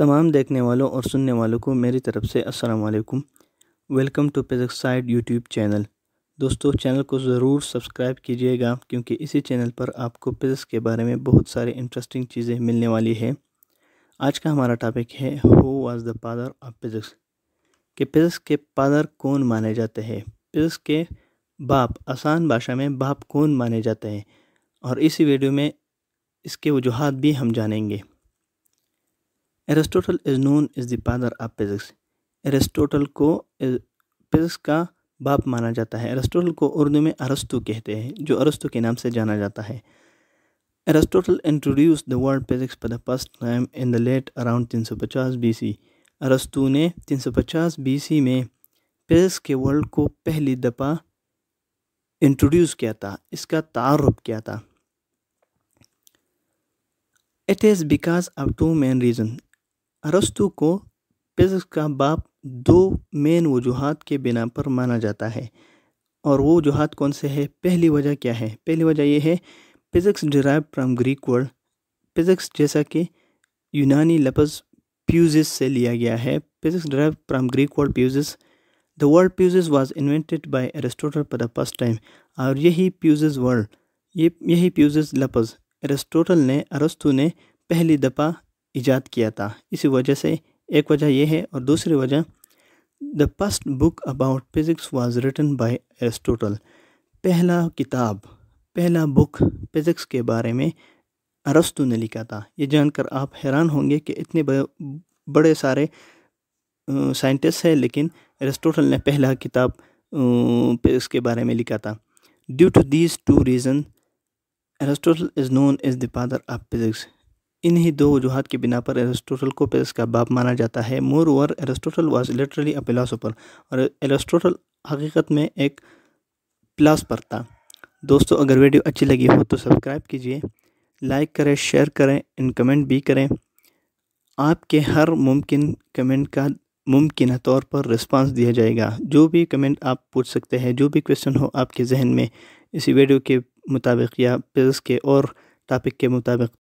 तमाम देखने वालों और सुनने वालों को मेरी तरफ़ से अस्सलाम वालेकुम वेलकम टू पेजक्साइड यूट्यूब चैनल दोस्तों चैनल को ज़रूर सब्सक्राइब कीजिएगा क्योंकि इसी चैनल पर आपको पेजक्स के बारे में बहुत सारे इंटरेस्टिंग चीज़ें मिलने वाली है आज का हमारा टॉपिक है who was the father of physics के पेजक्स के फादर कौन माने जाते हैं पेजक्स के बाप आसान भाषा में बाप कौन माने जाते हैं और इसी वीडियो में इसके वजूहत भी हम जानेंगे Aristotle is known is the father of physics Aristotle को फिज़िक्स eh, का बाप माना जाता है एरिस्टोटल को उर्दू में अरस्तु कहते हैं जो अरस्तु के नाम से जाना जाता है Aristotle introduce the world physics for the first time in the late around 350 C अरस्तु ने 350 सी में फिज़िक्स के वर्ल्ड को पहली दफ़ा इंट्रोड्यूस किया था इसका तारफ किया था it is because of two main reason अरस्तु को फिज़िक्स का बाप दो मेन वजूहत के बिना पर माना जाता है और वो वजूहत कौन से है पहली वजह क्या है पहली वजह ये है physics derive from Greek word physics जैसा कि यूनानी लफ्ज़ प्यूजिस से लिया गया है physics derive from Greek word physis the word physis was invented by Aristotle for the first time और यही प्यूजिस वर्ड ये यही प्यूजिस लफ्ज़ एरिस्टोटल ने अरस्तु ने पहली दफ़ा ईजाद किया था इसी वजह से एक वजह यह है और दूसरी वजह the first book about physics was written by Aristotle पहला किताब पहला बुक फिज़िक्स के बारे में अरस्तु ने लिखा था ये जानकर आप हैरान होंगे कि इतने बड़े सारे साइंटिस्ट हैं लेकिन एरिस्टोटल ने पहला किताब फिज़िक्स के बारे में लिखा था due to these two reason Aristotle is known as the father of physics इन्हीं दो वजूहत के बिना पर एरिस्टोटल को पेरिस का बाप माना जाता है moreover Aristotle was literally a philosopher और एरिस्टोटल हकीकत में एक फिलासफर था दोस्तों अगर वीडियो अच्छी लगी हो तो सब्सक्राइब कीजिए लाइक करें शेयर करें इन कमेंट भी करें आपके हर मुमकिन कमेंट का मुमकिन तौर पर रिस्पांस दिया जाएगा जो भी कमेंट आप पूछ सकते हैं जो भी क्वेश्चन हो आपके जहन में इसी वीडियो के मुताबिक या पेज के और टॉपिक के मुताबिक